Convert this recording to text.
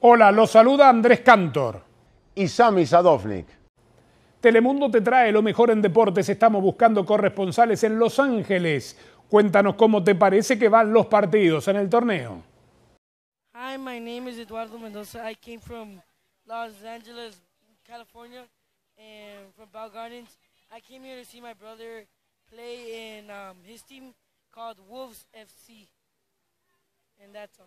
Hola, los saluda Andrés Cantor. Y Sami Sadovnik. Telemundo te trae lo mejor en deportes. Estamos buscando corresponsales en Los Ángeles. Cuéntanos cómo te parece que van los partidos en el torneo. Hi, my name is Eduardo Mendoza. I came from Los Angeles, California, and from Bell Gardens. I came here to see my brother play in um, his team called Wolves FC. And that's all.